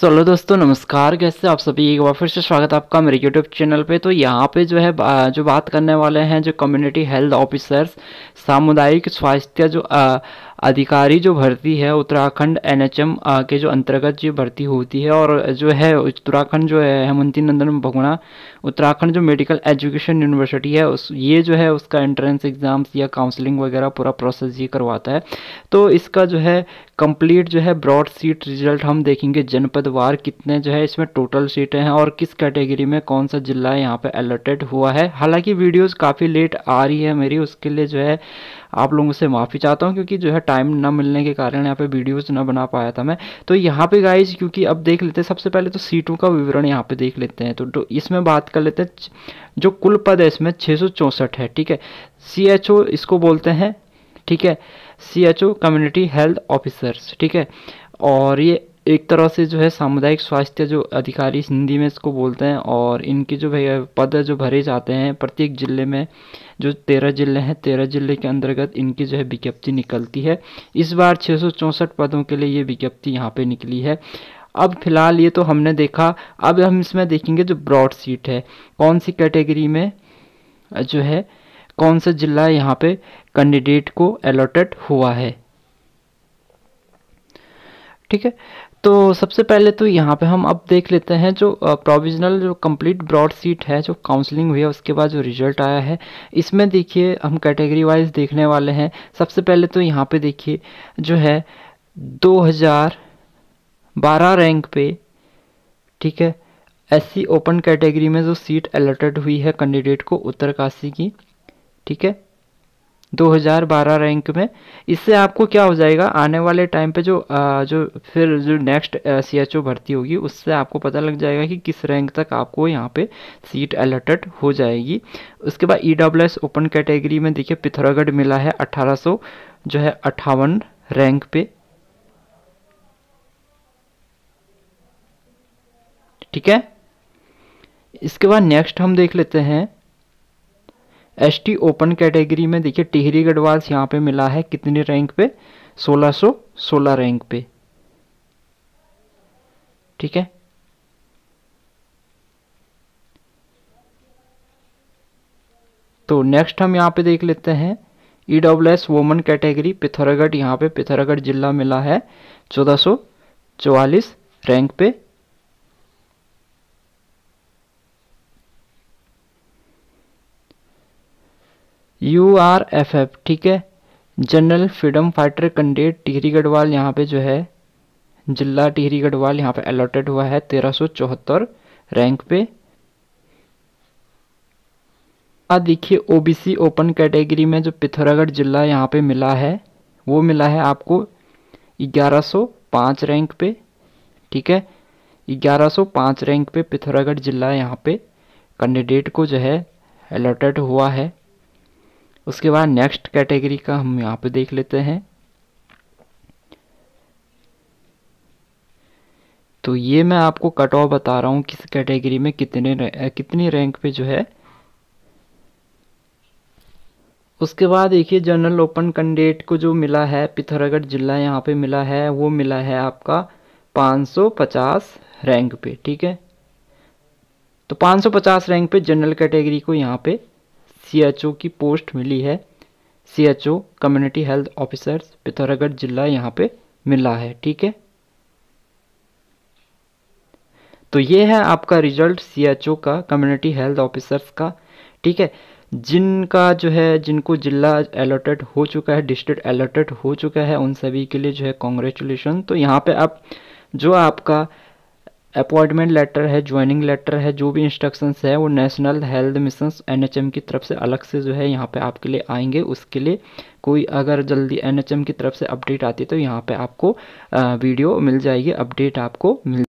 so hello दोस्तों नमस्कार कैसे आप सभी एक बार फिर से स्वागत है आपका मेरे यूट्यूब चैनल पे तो यहाँ पे जो है जो बात करने वाले हैं जो कम्युनिटी हेल्थ ऑफिसर्स सामुदायिक स्वास्थ्य जो आ, अधिकारी जो भर्ती है उत्तराखंड एन के जो अंतर्गत जो भर्ती होती है और जो है उत्तराखंड जो है हेमंती नंदन भगुणा उत्तराखंड जो मेडिकल एजुकेशन यूनिवर्सिटी है उस ये जो है उसका एंट्रेंस एग्ज़ाम्स या काउंसलिंग वगैरह पूरा प्रोसेस ये करवाता है तो इसका जो है कंप्लीट जो है ब्रॉड सीट रिजल्ट हम देखेंगे जनपदवार कितने जो है इसमें टोटल सीटें हैं और किस कैटेगरी में कौन सा ज़िला यहाँ पे अलर्टेड हुआ है हालांकि वीडियोस काफ़ी लेट आ रही है मेरी उसके लिए जो है आप लोगों से माफ़ी चाहता हूँ क्योंकि जो है टाइम ना मिलने के कारण यहाँ पे वीडियोस ना बना पाया था मैं तो यहाँ पे गाइज क्योंकि अब देख लेते हैं सबसे पहले तो सीटों का विवरण यहाँ पे देख लेते हैं तो, तो इसमें बात कर लेते हैं जो कुल पद है इसमें छः है ठीक है सी इसको बोलते हैं ठीक है C H O community health officers ठीक है और ये एक तरह से जो है सामुदायिक स्वास्थ्य जो अधिकारी हिंदी में इसको बोलते हैं और इनके जो भैया पद जो भरे जाते हैं प्रत्येक ज़िले में जो तेरह ज़िले हैं तेरह ज़िले के अंतर्गत इनकी जो है विज्ञप्ति निकलती है इस बार छः पदों के लिए ये विज्ञप्ति यहाँ पे निकली है अब फिलहाल ये तो हमने देखा अब हम इसमें देखेंगे जो ब्रॉड सीट है कौन सी कैटेगरी में जो है कौन सा जिला यहाँ पे कैंडिडेट को अलॉटेड हुआ है ठीक है तो सबसे पहले तो यहाँ पे हम अब देख लेते हैं जो प्रोविजनल जो कंप्लीट ब्रॉड सीट है जो काउंसलिंग हुई है उसके बाद जो रिजल्ट आया है इसमें देखिए हम कैटेगरी वाइज देखने वाले हैं सबसे पहले तो यहाँ पे देखिए जो है 2012 रैंक पे ठीक है एस ओपन कैटेगरी में जो सीट अलॉटेड हुई है कैंडिडेट को उत्तरकाशी की ठीक है 2012 रैंक में इससे आपको क्या हो जाएगा आने वाले टाइम पे जो आ, जो फिर जो नेक्स्ट सी एच ओ भर्ती होगी उससे आपको पता लग जाएगा कि किस रैंक तक आपको यहाँ पे सीट अलर्टेड हो जाएगी उसके बाद E W S open category में देखिए पिथौरागढ़ मिला है 1800 जो है अट्ठावन रैंक पे ठीक है इसके बाद नेक्स्ट हम देख लेते हैं एस टी ओपन कैटेगरी में देखिए टिहरी गढ़वाल यहाँ पे मिला है कितने रैंक पे 1600 16 रैंक पे ठीक है तो नेक्स्ट हम यहाँ पे देख लेते हैं E W S women category Pithoragarh यहाँ पे पिथौरागढ़ जिला मिला है चौदह चौवालीस रैंक पे यू आर एफ एफ ठीक है general freedom fighter candidate Tehri Garhwal यहाँ पे जो है जिला टिहरी गढ़वाल यहाँ पे अलॉटेड हुआ है तेरह सौ चौहत्तर रैंक पे आ देखिए ओबीसी ओपन कैटेगरी में जो पिथौरागढ़ जिला यहाँ पे मिला है वो मिला है आपको ग्यारह सौ पाँच रैंक पे ठीक है ग्यारह सौ पाँच रैंक पे पिथौरागढ़ जिला यहाँ पे कैंडिडेट को जो है अलॉटेड हुआ है उसके बाद नेक्स्ट कैटेगरी का हम यहाँ पे देख लेते हैं तो ये मैं आपको कट ऑफ बता रहा हूँ किस कैटेगरी में कितने कितनी रैंक पे जो है उसके बाद देखिए जनरल ओपन कैंडिडेट को जो मिला है पिथौरागढ़ जिला यहाँ पे मिला है वो मिला है आपका 550 रैंक पे ठीक है तो 550 रैंक पे जनरल कैटेगरी को यहाँ पे सीएचओ की पोस्ट मिली है CHO community health officers Pithoragarh जिला यहाँ पे मिला है ठीक है तो ये है आपका रिजल्ट सीएचओ का कम्युनिटी हेल्थ ऑफिसर्स का ठीक है जिनका जो है जिनको जिला अलॉटेड हो चुका है डिस्ट्रिक्ट अलॉटेड हो चुका है उन सभी के लिए जो है कॉन्ग्रेचुलेसन तो यहाँ पे आप जो आपका अपॉइंटमेंट लेटर है ज्वाइनिंग लेटर है जो भी इंस्ट्रक्शंस है वो नेशनल हेल्थ मिशन एनएचएम की तरफ से अलग से जो है यहाँ पे आपके लिए आएंगे उसके लिए कोई अगर जल्दी एनएचएम की तरफ से अपडेट आती है तो यहाँ पे आपको वीडियो मिल जाएगी अपडेट आपको मिल